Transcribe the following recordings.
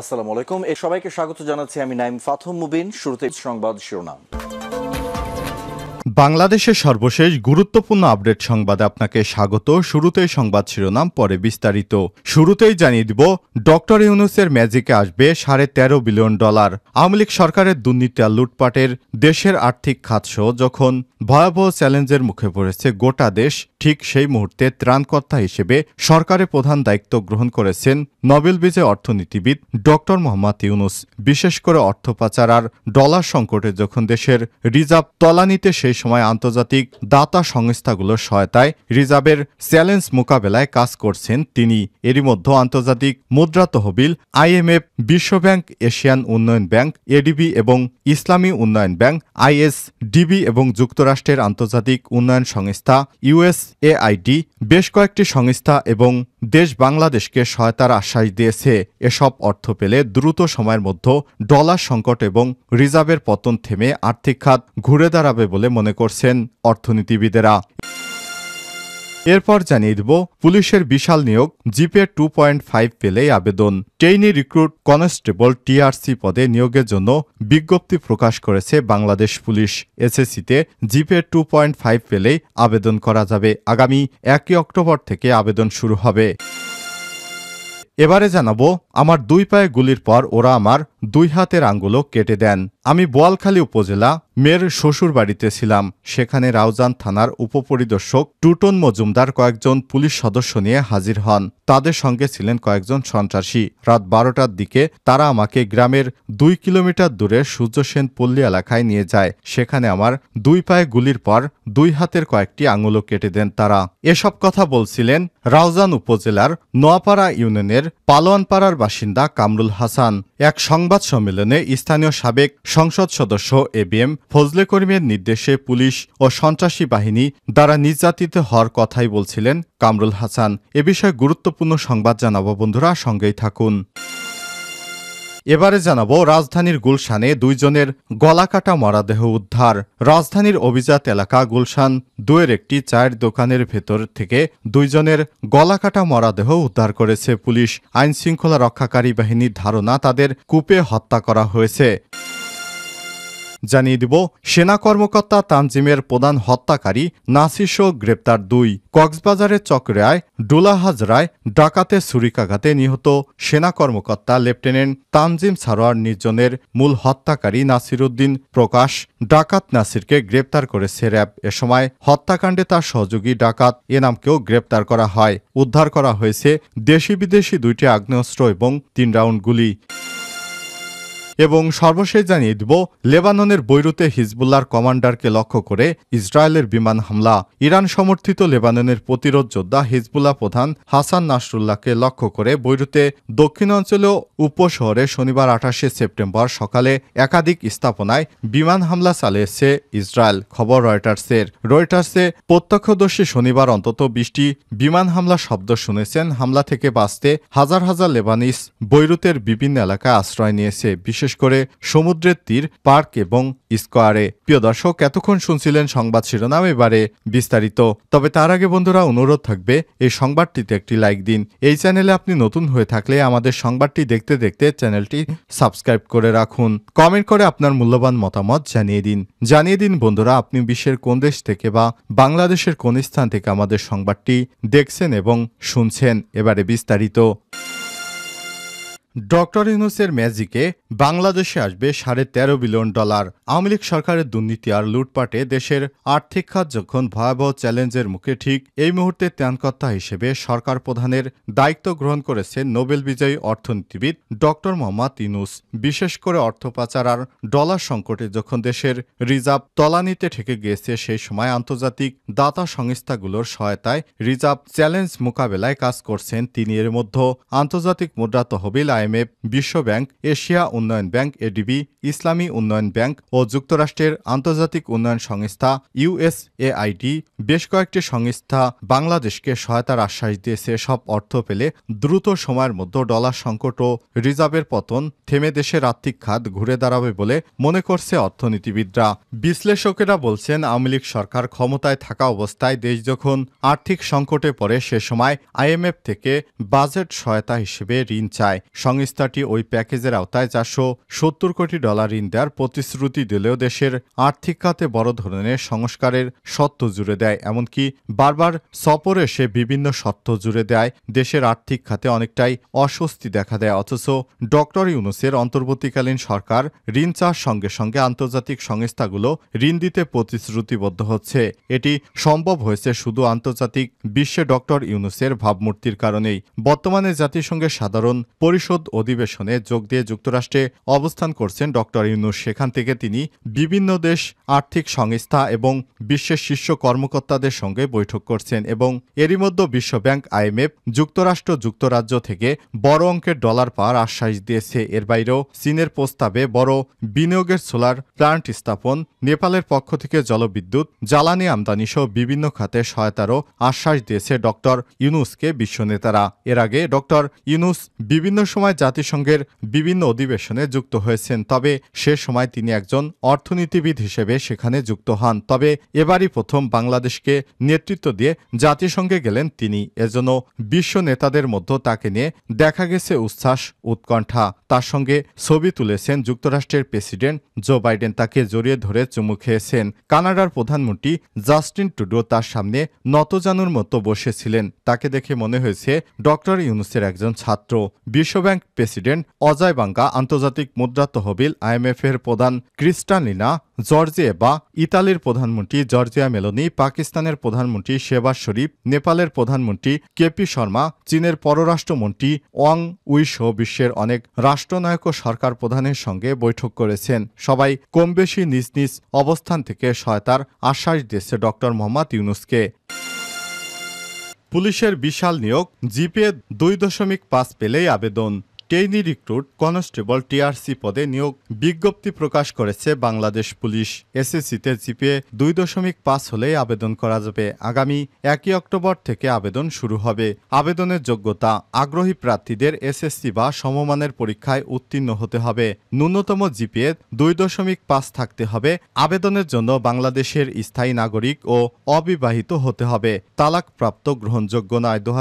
আসসালামু আলাইকুম এ সবাইকে স্বাগত জানাচ্ছি আমি নাইম ফাথম মুবিন শুরুতে সংবাদ শিরোনাম বাংলাদেশের সর্বশেষ গুরুত্বপূর্ণ আপডেট সংবাদে আপনাকে স্বাগত শুরুতে সংবাদ শিরোনাম পরে বিস্তারিত শুরুতেই জানিয়ে দিব ডক্টর ইউনুসের ম্যাজিকে আসবে সাড়ে তেরো বিলিয়ন ডলার আওয়ামী লীগ সরকারের দুর্নীতি আর লুটপাটের দেশের আর্থিক খাতসহ যখন ভয়াবহ চ্যালেঞ্জের মুখে পড়েছে গোটা দেশ ঠিক সেই মুহূর্তে ত্রাণকর্তা হিসেবে সরকারের প্রধান দায়িত্ব গ্রহণ করেছেন নবেল বিজয় অর্থনীতিবিদ ডক্টর মোহাম্মদ ইউনুস বিশেষ করে অর্থ পাচার আর ডলার সংকটে যখন দেশের রিজার্ভ তলানিতে সেই সময় আন্তর্জাতিক দাতা সংস্থাগুলোর সহায়তায় রিজার্ভের চ্যালেঞ্জ মোকাবেলায় কাজ করছেন তিনি এরই মধ্যে আন্তর্জাতিক মুদ্রা তহবিল আইএমএফ বিশ্বব্যাংক এশিয়ান উন্নয়ন ব্যাংক এডিবি এবং ইসলামী উন্নয়ন ব্যাংক আইএসডিবি এবং যুক্তরাষ্ট্রের আন্তর্জাতিক উন্নয়ন সংস্থা ইউএস এআইডি বেশ কয়েকটি সংস্থা এবং দেশ বাংলাদেশকে সহায়তার আশ্বাস দিয়েছে এসব অর্থ পেলে দ্রুত সময়ের মধ্যে ডলার সংকট এবং রিজার্ভের পতন থেমে আর্থিক খাত ঘুরে দাঁড়াবে বলে মনে করছেন অর্থনীতিবিদেরা এরপর জানিয়ে দেব পুলিশের বিশাল নিয়োগ জিপে টু পয়েন্ট ফাইভ পেলেই আবেদন ট্রেইনি রিক্রুট কনস্টেবল টিআরসি পদে নিয়োগের জন্য বিজ্ঞপ্তি প্রকাশ করেছে বাংলাদেশ পুলিশ এসএসসিতে জিপে টু পয়েন্ট ফাইভ পেলেই আবেদন করা যাবে আগামী একই অক্টোবর থেকে আবেদন শুরু হবে এবারে জানাবো আমার দুই পায়ে গুলির পর ওরা আমার দুই হাতের আঙ্গুলও কেটে দেন আমি বোয়ালখালী উপজেলা মেয়ের শ্বশুর বাড়িতে ছিলাম সেখানে রাউজান থানার উপপরিদর্শক টুটন মজুমদার কয়েকজন পুলিশ সদস্য নিয়ে হাজির হন তাদের সঙ্গে ছিলেন কয়েকজন সন্ত্রাসী রাত বারোটার দিকে তারা আমাকে গ্রামের দুই কিলোমিটার দূরে সূর্যসেন পল্লী এলাকায় নিয়ে যায় সেখানে আমার দুই পায়ে গুলির পর দুই হাতের কয়েকটি আঙুলো কেটে দেন তারা এসব কথা বলছিলেন রাউজান উপজেলার নোয়াপাড়া ইউনিয়নের পালোয়ানপাড়ার বাসিন্দা কামরুল হাসান এক সংবাদ সম্মেলনে স্থানীয় সাবেক সংসদ সদস্য এবিএম ফজলে করিমের নির্দেশে পুলিশ ও সন্ত্রাসী বাহিনী দ্বারা নির্যাতিত হওয়ার কথাই বলছিলেন কামরুল হাসান এ বিষয়ে গুরুত্বপূর্ণ সংবাদ জানাবো বন্ধুরা সঙ্গেই থাকুন এবারে জানাবো রাজধানীর গুলশানে দুইজনের গলাকাটা মরাদেহ উদ্ধার রাজধানীর অভিজাত এলাকা গুলশান দুয়ের একটি চায়ের দোকানের ভেতর থেকে দুইজনের গলাকাটা মরাদেহ উদ্ধার করেছে পুলিশ আইনশৃঙ্খলা রক্ষাকারী বাহিনীর ধারণা তাদের কূপে হত্যা করা হয়েছে জানিয়ে দিব সেনা কর্মকর্তা তানজিমের প্রধান হত্যাকারী নাসিসো গ্রেপ্তার দুই কক্সবাজারের চক্রায় ডুলাহাজ রায় ডাকাতে ছুরিকাঘাতে নিহত সেনা কর্মকর্তা লেফটেন্যান্ট তানজিম সারোয়ার নির্জনের মূল হত্যাকারী নাসির উদ্দিন প্রকাশ ডাকাত নাসিরকে গ্রেপ্তার করেছে র্যাব এ সময় হত্যাকাণ্ডে তার সহযোগী ডাকাত এনামকেও গ্রেপ্তার করা হয় উদ্ধার করা হয়েছে দেশি বিদেশি দুইটি আগ্নেয়াস্ত্র এবং তিন রাউন্ড গুলি এবং সর্বশেষ জানিয়ে দেব লেবাননের বৈরুতে হিজবুল্লার কমান্ডারকে লক্ষ্য করে ইসরায়েলের বিমান হামলা ইরান সমর্থিত লেবাননের প্রতিরোধ যোদ্ধা হিজবুল্লাহ প্রধান হাসান নাসরুল্লাহকে লক্ষ্য করে বৈরুতে দক্ষিণাঞ্চলীয় উপশহরে শনিবার আঠাশে সেপ্টেম্বর সকালে একাধিক স্থাপনায় বিমান হামলা চালিয়েছে ইসরায়েল খবর রয়টার্সের রয়টার্সে প্রত্যক্ষদর্শী শনিবার অন্তত বিশটি বিমান হামলা শব্দ শুনেছেন হামলা থেকে বাঁচতে হাজার হাজার লেবানিস বৈরুতের বিভিন্ন এলাকায় আশ্রয় নিয়েছে বিশেষ বিশেষ করে সমুদ্রের তীর পার্ক এবং স্কোয়ারে প্রিয় দর্শক এতক্ষণ শুনছিলেন সংবাদ শিরোনাম এবারে বিস্তারিত তবে তার আগে বন্ধুরা অনুরোধ থাকবে এই সংবাদটিতে একটি লাইক দিন এই চ্যানেলে আপনি নতুন হয়ে থাকলে আমাদের সংবাদটি দেখতে দেখতে চ্যানেলটি সাবস্ক্রাইব করে রাখুন কমেন্ট করে আপনার মূল্যবান মতামত জানিয়ে দিন জানিয়ে দিন বন্ধুরা আপনি বিশ্বের কোন দেশ থেকে বা বাংলাদেশের কোন স্থান থেকে আমাদের সংবাদটি দেখছেন এবং শুনছেন এবারে বিস্তারিত ডক্টর ইউনুসের ম্যাজিকে বাংলাদেশে আসবে সাড়ে তেরো বিলিয়ন ডলার আওয়ামী লীগ সরকারের দুর্নীতি আর লুটপাটে দেশের আর্থিক খাত যখন ভয়াবহ চ্যালেঞ্জের মুখে ঠিক এই মুহূর্তে ত্রাণকর্তা হিসেবে সরকার প্রধানের দায়িত্ব গ্রহণ করেছে নোবেল বিজয়ী অর্থনীতিবিদ ডক্টর মোহাম্মদ ইনুস বিশেষ করে অর্থ পাচার আর ডলার সংকটে যখন দেশের রিজার্ভ তলানিতে ঠেকে গিয়েছে সেই সময় আন্তর্জাতিক দাতা সংস্থাগুলোর সহায়তায় রিজার্ভ চ্যালেঞ্জ মোকাবেলায় কাজ করছেন তিনি এর মধ্যে আন্তর্জাতিক মুদ্রা তহবিল আয় আইএমএফ বিশ্ব ব্যাংক এশিয়া উন্নয়ন ব্যাংক এডিবি ইসলামী উন্নয়ন ব্যাংক ও যুক্তরাষ্ট্রের আন্তর্জাতিক উন্নয়ন সংস্থা ইউএসএআইডি বেশ কয়েকটি সংস্থা বাংলাদেশকে সহায়তার আশ্বাস দিয়েছে সব অর্থ পেলে দ্রুত সময়ের মধ্যে ডলার সংকট ও রিজার্ভের পতন থেমে দেশের আর্থিক খাত ঘুরে দাঁড়াবে বলে মনে করছে অর্থনীতিবিদরা বিশ্লেষকেরা বলছেন আওয়ামী লীগ সরকার ক্ষমতায় থাকা অবস্থায় দেশ যখন আর্থিক সংকটে পড়ে সে সময় আইএমএফ থেকে বাজেট সহায়তা হিসেবে ঋণ চায় সংস্থাটি ওই প্যাকেজের আওতায় চারশো সত্তর কোটি ডলার ঋণ দেওয়ার প্রতিশ্রুতি দিলেও দেশের আর্থিক খাতে বড় ধরনের সংস্কারের সত্য জুড়ে দেয় এমনকি বারবার সফরে সে বিভিন্ন সত্য জুড়ে দেয় দেশের আর্থিক খাতে অনেকটাই অস্বস্তি দেখা দেয় অথচ ডক্টর ইউনুসের অন্তর্বর্তীকালীন সরকার ঋণ চার সঙ্গে সঙ্গে আন্তর্জাতিক সংস্থাগুলো ঋণ দিতে প্রতিশ্রুতিবদ্ধ হচ্ছে এটি সম্ভব হয়েছে শুধু আন্তর্জাতিক বিশ্বে ডক্টর ইউনুসের ভাবমূর্তির কারণেই বর্তমানে জাতিসংঘের সাধারণ পরিষদ সংসদ অধিবেশনে যোগ দিয়ে যুক্তরাষ্ট্রে অবস্থান করছেন ড ইউনুস সেখান থেকে তিনি বিভিন্ন দেশ আর্থিক সংস্থা এবং বিশ্বের শীর্ষ কর্মকর্তাদের সঙ্গে বৈঠক করছেন এবং এরই মধ্যে বিশ্বব্যাংক আইএমএফ যুক্তরাষ্ট্র যুক্তরাজ্য থেকে বড় অঙ্কের ডলার পাওয়ার আশ্বাস দিয়েছে এর বাইরেও চীনের প্রস্তাবে বড় বিনিয়োগের সোলার প্লান্ট স্থাপন নেপালের পক্ষ থেকে জলবিদ্যুৎ জ্বালানি আমদানি সহ বিভিন্ন খাতে সহায়তারও আশ্বাস দিয়েছে ড ইউনুসকে বিশ্ব নেতারা এর আগে ড ইউনুস বিভিন্ন সময় সময় জাতিসংঘের বিভিন্ন অধিবেশনে যুক্ত হয়েছেন তবে সে সময় তিনি একজন অর্থনীতিবিদ হিসেবে সেখানে যুক্ত হন তবে এবারই প্রথম বাংলাদেশকে নেতৃত্ব দিয়ে জাতিসংঘে গেলেন তিনি এজন্য বিশ্ব নেতাদের মধ্যে তাকে নিয়ে দেখা গেছে উচ্ছ্বাস উৎকণ্ঠা তার সঙ্গে ছবি তুলেছেন যুক্তরাষ্ট্রের প্রেসিডেন্ট জো বাইডেন তাকে জড়িয়ে ধরে চুমু খেয়েছেন কানাডার প্রধানমন্ত্রী জাস্টিন টুডো তার সামনে নতজানুর মতো বসেছিলেন তাকে দেখে মনে হয়েছে ডক্টর ইউনুসের একজন ছাত্র বিশ্বব্যাংক ব্যাংক প্রেসিডেন্ট অজয় বাঙ্গা আন্তর্জাতিক মুদ্রা তহবিল আইএমএফ এর প্রধান ক্রিস্টালিনা জর্জিয়েবা ইতালির প্রধানমন্ত্রী জর্জিয়া মেলোনি পাকিস্তানের প্রধানমন্ত্রী শেবাজ শরীফ নেপালের প্রধানমন্ত্রী কেপি শর্মা চীনের পররাষ্ট্রমন্ত্রী ওয়াং উইসহ বিশ্বের অনেক রাষ্ট্রনায়ক ও সরকার প্রধানের সঙ্গে বৈঠক করেছেন সবাই কমবেশি নিজ নিজ অবস্থান থেকে সহায়তার আশ্বাস দিয়েছে ড মোহাম্মদ ইউনুসকে পুলিশের বিশাল নিয়োগ জিপিএ দুই দশমিক পাঁচ পেলেই আবেদন ট্রেনি রিক্রুট কনস্টেবল টিআরসি পদে নিয়োগ বিজ্ঞপ্তি প্রকাশ করেছে বাংলাদেশ পুলিশ এসএসসিতে জিপিএ দুই দশমিক পাঁচ হলেই আবেদন করা যাবে আগামী একই অক্টোবর থেকে আবেদন শুরু হবে আবেদনের যোগ্যতা আগ্রহী প্রার্থীদের এসএসসি বা সমমানের পরীক্ষায় উত্তীর্ণ হতে হবে ন্যূনতম জিপিএ দুই দশমিক পাঁচ থাকতে হবে আবেদনের জন্য বাংলাদেশের স্থায়ী নাগরিক ও অবিবাহিত হতে হবে তালাকপ্রাপ্ত গ্রহণযোগ্য নয় দু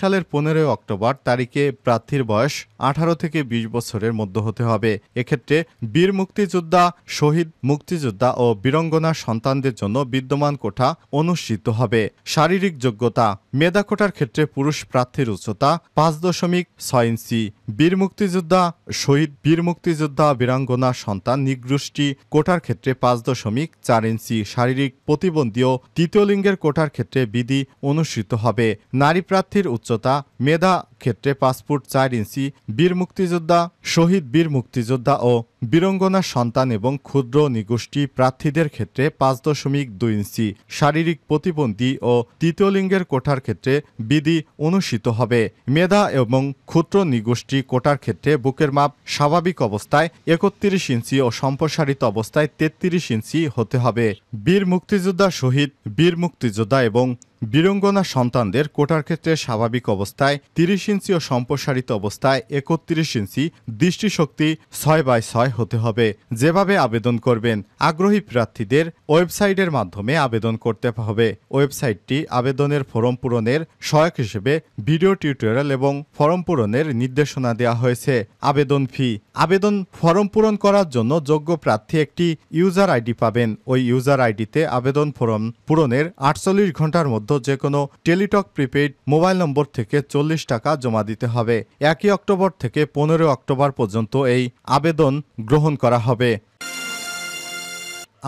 সালের পনেরোই অক্টোবর তারিখে প্রার্থীর বয়স বয়স আঠারো থেকে ২০ বছরের মধ্যে হতে হবে এক্ষেত্রে বীর মুক্তিযোদ্ধা শহীদ মুক্তিযোদ্ধা ও বীরঙ্গনা সন্তানদের জন্য বিদ্যমান কোঠা অনুষ্ঠিত হবে শারীরিক যোগ্যতা মেধা কোটার ক্ষেত্রে পুরুষ প্রার্থীর উচ্চতা পাঁচ দশমিক ছয় ইঞ্চি বীর মুক্তিযোদ্ধা শহীদ বীর মুক্তিযোদ্ধা বীরাঙ্গনা সন্তান নিগৃষ্টি কোটার ক্ষেত্রে পাঁচ দশমিক চার ইঞ্চি শারীরিক প্রতিবন্ধী ও তৃতীয় লিঙ্গের কোটার ক্ষেত্রে বিধি অনুষ্ঠিত হবে নারী প্রার্থীর উচ্চতা মেধা ক্ষেত্রে পাঁচ ফুট চার ইঞ্চি ডিসি বীর মুক্তিযোদ্ধা শহীদ বীর মুক্তিযোদ্ধা ও বীরঙ্গনা সন্তান এবং ক্ষুদ্র নিগোষ্ঠী প্রার্থীদের ক্ষেত্রে পাঁচ দশমিক দুই ইঞ্চি শারীরিক প্রতিবন্ধী ও তৃতীয় লিঙ্গের কোঠার ক্ষেত্রে বিধি অনুষ্ঠিত হবে মেধা এবং ক্ষুদ্র নিগোষ্ঠী কোটার ক্ষেত্রে বুকের মাপ স্বাভাবিক অবস্থায় একত্রিশ ইঞ্চি ও সম্প্রসারিত অবস্থায় তেত্রিশ ইঞ্চি হতে হবে বীর মুক্তিযোদ্ধা শহীদ বীর মুক্তিযোদ্ধা এবং বীরঙ্গনা সন্তানদের কোটার ক্ষেত্রে স্বাভাবিক অবস্থায় তিরিশ ইঞ্চি ও সম্প্রসারিত অবস্থায় একত্রিশ ইঞ্চি দৃষ্টিশক্তি ছয় বাই ছয় হতে হবে যেভাবে আবেদন করবেন আগ্রহী প্রার্থীদের ওয়েবসাইটের মাধ্যমে আবেদন করতে হবে ওয়েবসাইটটি আবেদনের ফরম পূরণের সহায়ক হিসেবে ভিডিও টিউটোরিয়াল এবং ফরম পূরণের নির্দেশনা দেওয়া হয়েছে আবেদন ফি আবেদন ফরম পূরণ করার জন্য যোগ্য প্রার্থী একটি ইউজার আইডি পাবেন ওই ইউজার আইডিতে আবেদন ফরম পূরণের আটচল্লিশ ঘন্টার মধ্যে মধ্য যে কোনো টেলিটক প্রিপেইড মোবাইল নম্বর থেকে চল্লিশ টাকা জমা দিতে হবে একই অক্টোবর থেকে পনেরো অক্টোবর পর্যন্ত এই আবেদন গ্রহণ করা হবে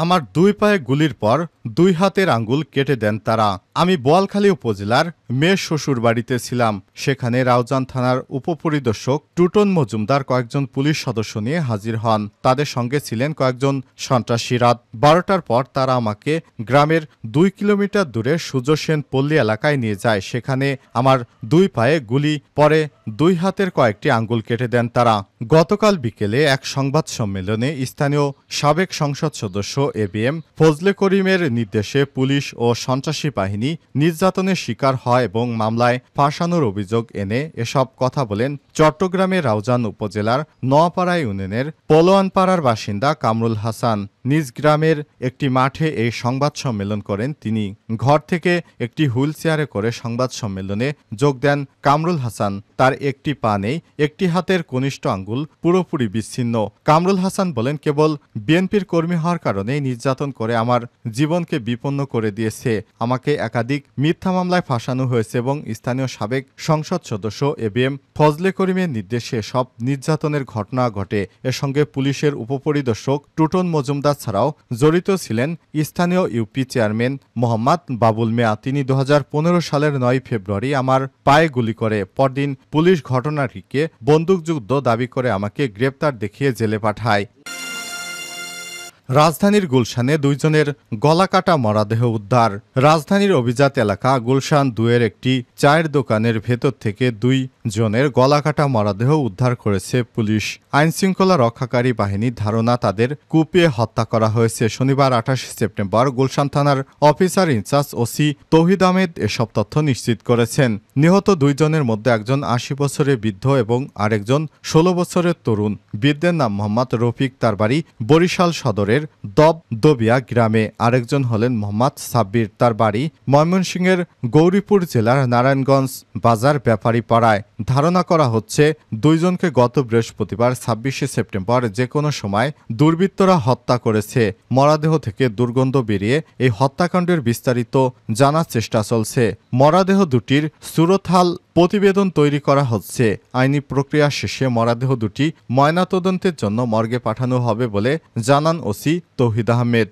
আমার দুই পায়ে গুলির পর দুই হাতের আঙ্গুল কেটে দেন তারা আমি বোয়ালখালী উপজেলার মেয়ে শ্বশুর বাড়িতে ছিলাম সেখানে রাউজান থানার উপপরিদর্শক টুটন মজুমদার কয়েকজন পুলিশ সদস্য নিয়ে হাজির হন তাদের সঙ্গে ছিলেন কয়েকজন সন্ত্রাসী রাত বারোটার পর তারা আমাকে গ্রামের দুই কিলোমিটার দূরে সূর্যসেন পল্লী এলাকায় নিয়ে যায় সেখানে আমার দুই পায়ে গুলি পরে দুই হাতের কয়েকটি আঙ্গুল কেটে দেন তারা গতকাল বিকেলে এক সংবাদ সম্মেলনে স্থানীয় সাবেক সংসদ সদস্য এবিএম ফজলে করিমের নির্দেশে পুলিশ ও সন্ত্রাসী বাহিনী নির্যাতনের শিকার হয় এবং মামলায় ফাঁসানোর অভিযোগ এনে এসব কথা বলেন চট্টগ্রামের রাউজান উপজেলার নোয়াপাড়া ইউনিয়নের পলোয়ানপাড়ার বাসিন্দা কামরুল হাসান নিজ গ্রামের একটি মাঠে এই সংবাদ সম্মেলন করেন তিনি ঘর থেকে একটি হুইল চেয়ারে করে সংবাদ সম্মেলনে যোগ দেন কামরুল হাসান তার একটি পা নেই একটি হাতের কনিষ্ঠ আঙ্গুল পুরোপুরি বিচ্ছিন্ন কামরুল হাসান বলেন কেবল বিএনপির কর্মী হওয়ার কারণে নির্যাতন করে আমার জীবনকে বিপন্ন করে দিয়েছে আমাকে একাধিক মিথ্যা মামলায় ফাঁসানো হয়েছে এবং স্থানীয় সাবেক সংসদ সদস্য এবিএম ফজলে করিমের নির্দেশে সব নির্যাতনের ঘটনা ঘটে এর সঙ্গে পুলিশের উপপরিদর্শক টুটন মজুমদার ছাড়াও জড়িত ছিলেন স্থানীয় ইউপি চেয়ারম্যান মোহাম্মদ বাবুল মেয়া তিনি দু সালের নয় ফেব্রুয়ারি আমার পায়ে গুলি করে পরদিন পুলিশ ঘটনাটিকে বন্দুকযুদ্ধ দাবি করে আমাকে গ্রেপ্তার দেখিয়ে জেলে পাঠায় রাজধানীর গুলশানে দুইজনের গলাকাটা মরাদেহ উদ্ধার রাজধানীর অভিজাত এলাকা গুলশান দুয়ের একটি চায়ের দোকানের ভেতর থেকে দুই জনের গলাকাটা মরাদেহ উদ্ধার করেছে পুলিশ আইনশৃঙ্খলা রক্ষাকারী বাহিনীর ধারণা তাদের কুপিয়ে হত্যা করা হয়েছে শনিবার আঠাশে সেপ্টেম্বর গুলশান থানার officer in charge OC Touhid Ahmed এসব তথ্য নিশ্চিত করেছেন নিহত দুইজনের মধ্যে একজন আশি বছরের বৃদ্ধ এবং আরেকজন ষোলো বছরের তরুণ বৃদ্ধের নাম মোহাম্মদ রফিক তার বাড়ি বরিশাল সদরের দব দবিয়া গ্রামে আরেকজন হলেন মোহাম্মদ সাব্বির তার বাড়ি ময়মনসিংহের গৌরীপুর জেলার নারায়ণগঞ্জ বাজার ব্যাপারী পাড়ায় ধারণা করা হচ্ছে দুইজনকে গত বৃহস্পতিবার ছাব্বিশে সেপ্টেম্বর যে কোনো সময় দুর্বৃত্তরা হত্যা করেছে মরাদেহ থেকে দুর্গন্ধ বেরিয়ে এই হত্যাকাণ্ডের বিস্তারিত জানার চেষ্টা চলছে মরাদেহ দুটির সুরথাল প্রতিবেদন তৈরি করা হচ্ছে আইনি প্রক্রিয়া শেষে মরাদেহ দুটি ময়নাতদন্তের জন্য মর্গে পাঠানো হবে বলে জানান ওসি তৌহিদ আহমেদ